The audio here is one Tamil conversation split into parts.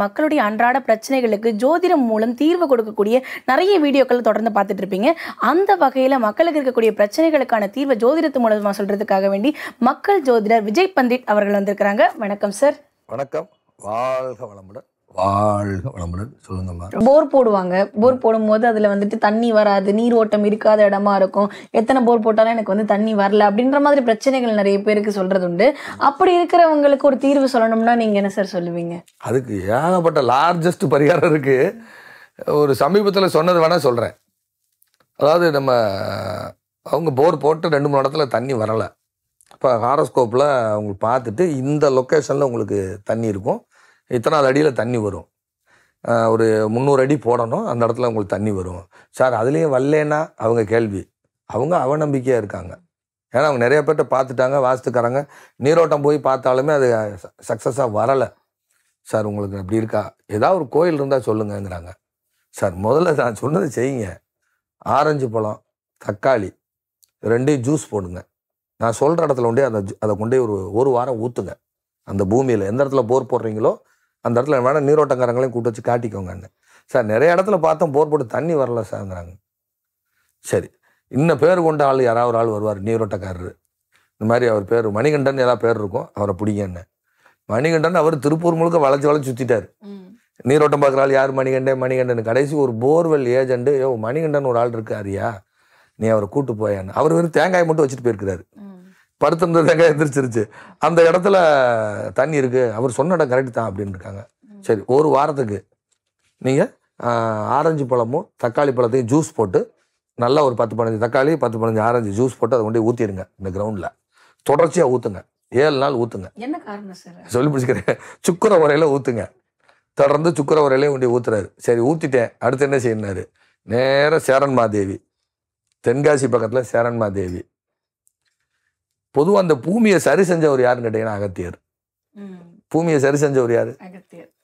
மக்களுடைய அன்றாட பிரச்சனைகளுக்கு ஜோதிடம் மூலம் தீர்வு கொடுக்கக்கூடிய நிறைய வீடியோக்கள் தொடர்ந்து பார்த்துட்டு இருப்பீங்க அந்த வகையில் மக்களுக்கு இருக்கக்கூடிய பிரச்சனைகளுக்கான தீர்வை ஜோதிடத்து மூலமாக சொல்றதுக்காக வேண்டி மக்கள் ஜோதிடர் விஜய் பண்டிட் அவர்கள் வந்திருக்கிறாங்க வணக்கம் சார் வணக்கம் வாழ்க வளமுடன் வாழ்க வளமுடன் சொல்லுங்கம்மா போர் போடுவாங்க போர் போடும்போது அதில் வந்துட்டு தண்ணி வராது நீர் ஓட்டம் இருக்காத இடமா இருக்கும் எத்தனை போர் போட்டாலும் எனக்கு வந்து தண்ணி வரல அப்படின்ற மாதிரி பிரச்சனைகள் நிறைய பேருக்கு சொல்கிறது உண்டு அப்படி இருக்கிறவங்களுக்கு ஒரு தீர்வு சொல்லணும்னா நீங்கள் என்ன சார் சொல்லுவீங்க அதுக்கு ஏகப்பட்ட லார்ஜஸ்ட் பரிகாரம் இருக்குது ஒரு சமீபத்தில் சொன்னது வேணால் சொல்கிறேன் அதாவது நம்ம அவங்க போர் போட்டு ரெண்டு மூணு இடத்துல தண்ணி வரலை இப்போ ஹாரோஸ்கோப்பில் அவங்க பார்த்துட்டு இந்த லொக்கேஷனில் உங்களுக்கு தண்ணி இருக்கும் இத்தனாவது அடியில் தண்ணி வரும் ஒரு முந்நூறு அடி போடணும் அந்த இடத்துல உங்களுக்கு தண்ணி வரும் சார் அதுலேயும் வரலன்னா அவங்க கேள்வி அவங்க அவநம்பிக்கையாக இருக்காங்க ஏன்னா அவங்க நிறைய பேர்ட்ட பார்த்துட்டாங்க வாஸ்துக்காரங்க நீரோட்டம் போய் பார்த்தாலுமே அது சக்ஸஸாக வரலை சார் உங்களுக்கு அப்படி இருக்கா ஏதாவது ஒரு கோயில் இருந்தால் சொல்லுங்கங்கிறாங்க சார் முதல்ல நான் சொன்னது செய்யுங்க ஆரஞ்சு பழம் தக்காளி ரெண்டையும் ஜூஸ் போடுங்க நான் சொல்கிற இடத்துல கொண்டே அதை அதை கொண்டே ஒரு ஒரு வாரம் ஊற்றுங்க அந்த பூமியில் எந்த இடத்துல போர் போடுறீங்களோ அந்த இடத்துல வேணால் நீரோட்டங்காரங்களையும் கூட்டு வச்சு காட்டிக்கோங்கன்னு சார் நிறைய இடத்துல பார்த்தோம் போர் போட்டு தண்ணி வரல சார்ங்கிறாங்க சரி இன்னும் பேர் கொண்ட ஆள் யாராவது ஒரு ஆள் வருவார் நீரோட்டக்காரரு இந்த மாதிரி அவர் பேர் மணிகண்டன் ஏதாவது பேர் இருக்கும் அவரை பிடிங்கன்னு மணிகண்டன் அவர் திருப்பூர் முழுக்க வளைச்சு வளைச்சு சுற்றிட்டார் நீரோட்டம் பார்க்குற ஆள் யார் மணிகண்டே மணிகண்டன் கடைசி ஒரு போர்வெல் ஏஜெண்டு ஏ மணிகண்டன் ஒரு ஆள் இருக்காருயா நீ அவரை கூப்பிட்டு போயான்னு அவர் வந்து தேங்காய் மட்டும் வச்சுட்டு போயிருக்கிறாரு படுத்திருந்த தேங்காய் எந்திரிச்சிருச்சு அந்த இடத்துல தண்ணி இருக்குது அவர் சொன்ன இடம் கரெக்ட் தான் அப்படின்னு இருக்காங்க சரி ஒரு வாரத்துக்கு நீங்கள் ஆரஞ்சு பழமும் தக்காளி பழத்தையும் ஜூஸ் போட்டு நல்லா ஒரு பத்து பதினஞ்சு தக்காளி பத்து பதினஞ்சு ஆரஞ்சு ஜூஸ் போட்டு அதை கொண்டு ஊற்றிடுங்க இந்த கிரவுண்டில் தொடர்ச்சியாக ஊற்றுங்க ஏழு நாள் ஊற்றுங்க என்ன காரணம் சார் சொல்லி பிடிச்சிக்கிறேன் சுக்கரை உரையில் ஊற்றுங்க தொடர்ந்து சுக்கர உரையிலையும் கொண்டு ஊற்றுறாரு சரி ஊற்றிட்டேன் அடுத்து என்ன செய்யினார் நேராக சேரன்மாதேவி தென்காசி பக்கத்தில் சேரன்மாதேவி பொதுவாக அந்த பூமியை சரி செஞ்சவர் யாருன்னு கேட்டீங்கன்னா அகத்தியர் பூமியை சரி செஞ்சவர் யாரு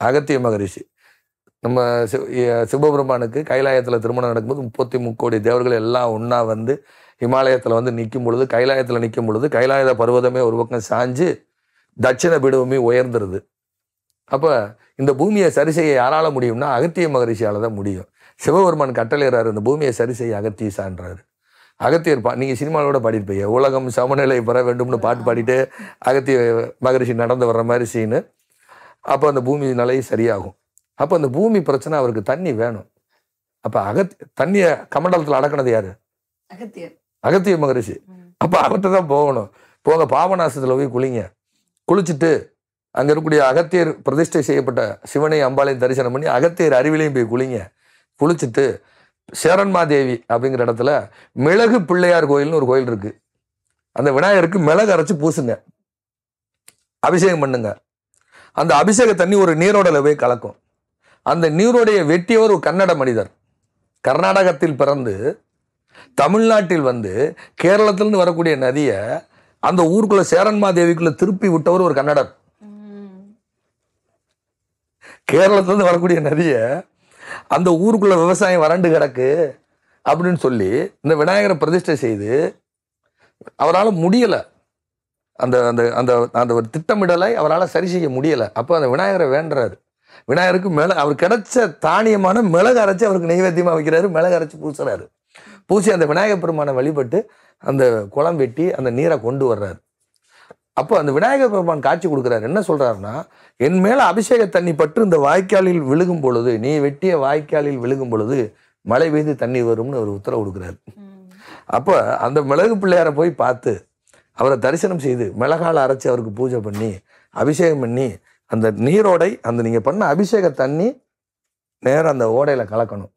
அகத்திய மகரிஷி நம்ம சிவபெருமானுக்கு கைலாயத்தில் திருமணம் நடக்கும்போது முப்பத்தி முக்கோடி தேவர்கள் எல்லாம் ஒன்றா வந்து ஹிமாலயத்தில் வந்து நிற்கும் பொழுது கைலாயத்தில் நிற்கும் பொழுது கைலாயத பருவதமே ஒரு பக்கம் சாஞ்சு தட்சிண பீடபூமி உயர்ந்துருது அப்போ இந்த பூமியை சரி செய்ய யாரால முடியும்னா அகத்திய மகரிஷியால் தான் முடியும் சிவபெருமான் கட்டளையிறாரு இந்த பூமியை சரி செய்ய அகத்திய சான்றாரு அகத்தியர் பா நீங்கள் சினிமாவோட போய் உலகம் சமநிலை பெற வேண்டும்னு பாட்டு பாடிட்டு அகத்திய மகரிஷி நடந்து வர்ற மாதிரி சீனு அப்போ அந்த பூமி நிலையை சரியாகும் அப்போ அந்த பூமி பிரச்சனை அவருக்கு தண்ணி வேணும் அப்போ அகத் தண்ணியை கமண்டலத்தில் அடக்கினது யார் அகத்திய மகரிஷி அப்போ அவர்கிட்ட தான் போகணும் போங்க பாபநாசத்தில் போய் குளிங்க குளிச்சுட்டு அங்கே இருக்கக்கூடிய அகத்தியர் பிரதிஷ்டை செய்யப்பட்ட சிவனை அம்பாலையும் தரிசனம் பண்ணி அகத்தியர் அறிவிலையும் போய் குளிங்க குளிச்சுட்டு சேரன்மாதேவி அப்படிங்கிற இடத்துல மிளகு பிள்ளையார் கோயில்னு ஒரு கோயில் இருக்கு அந்த விநாயகருக்கு மிளகு அரைச்சி பூசுங்க அபிஷேகம் பண்ணுங்க அந்த அபிஷேக தண்ணி ஒரு நீரோடல போய் கலக்கும் அந்த நீரோடைய வெட்டியவர் ஒரு கன்னட மனிதர் கர்நாடகத்தில் பிறந்து தமிழ்நாட்டில் வந்து கேரளத்திலிருந்து வரக்கூடிய நதியை அந்த ஊருக்குள்ள சேரன்மா தேவிக்குள்ள திருப்பி விட்டவர் ஒரு கன்னடர் கேரளத்திலிருந்து வரக்கூடிய நதியை அந்த ஊருக்குள்ள விவசாயம் வறண்டு கிடக்கு அப்படின்னு சொல்லி இந்த விநாயகரை பிரதிஷ்டை செய்து அவரால் முடியலை அந்த அந்த அந்த அந்த ஒரு திட்டமிடலை அவரால் சரி செய்ய முடியலை அப்போ அந்த விநாயகரை வேண்டுறாரு விநாயகருக்கு மிள அவர் கிடைச்ச தானியமான மிளகு அரைச்சி அவருக்கு நெய்வேத்தியமாக வைக்கிறாரு மிளகு அரைச்சி பூசுறாரு பூசி அந்த விநாயகர் பெருமானை வழிபட்டு அந்த குளம் வெட்டி அந்த நீரை கொண்டு வர்றாரு அப்போ அந்த விநாயகர் பெருமான் காட்சி கொடுக்குறாரு என்ன சொல்கிறாருன்னா என் மேலே அபிஷேக தண்ணி பற்று இந்த வாய்க்காலில் விழுகும் பொழுது நீ வெட்டிய வாய்க்காலில் விழுகும் பொழுது மழை பெய்து தண்ணி வரும்னு அவர் உத்தரவு கொடுக்குறாரு அப்போ அந்த மிளகு பிள்ளையாரை போய் பார்த்து அவரை தரிசனம் செய்து மிளகால் அரைச்சி அவருக்கு பூஜை பண்ணி அபிஷேகம் பண்ணி அந்த நீரோடை அந்த நீங்கள் பண்ண அபிஷேக தண்ணி நேரம் அந்த ஓடையில் கலக்கணும்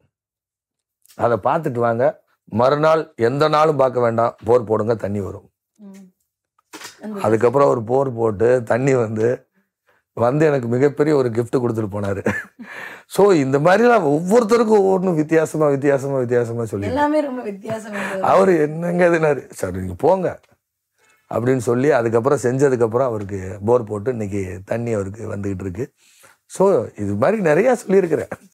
அதை பார்த்துட்டு வாங்க மறுநாள் எந்த நாளும் பார்க்க வேண்டாம் போர் போடுங்க தண்ணி வரும் அதுக்கப்புறம் அவர் போர் போட்டு தண்ணி வந்து வந்து எனக்கு மிகப்பெரிய ஒரு கிஃப்ட் கொடுத்துட்டு போனாரு ஸோ இந்த மாதிரிலாம் ஒவ்வொருத்தருக்கும் ஒவ்வொன்றும் வித்தியாசமா வித்தியாசமா வித்தியாசமா சொல்லி எல்லாமே ரொம்ப வித்தியாசமா அவர் என்னங்க எதுனாரு சார் நீங்கள் போங்க அப்படின்னு சொல்லி அதுக்கப்புறம் செஞ்சதுக்கப்புறம் அவருக்கு போர் போட்டு இன்னைக்கு தண்ணி அவருக்கு வந்துகிட்டு இருக்கு ஸோ இது மாதிரி நிறையா சொல்லியிருக்கிறேன்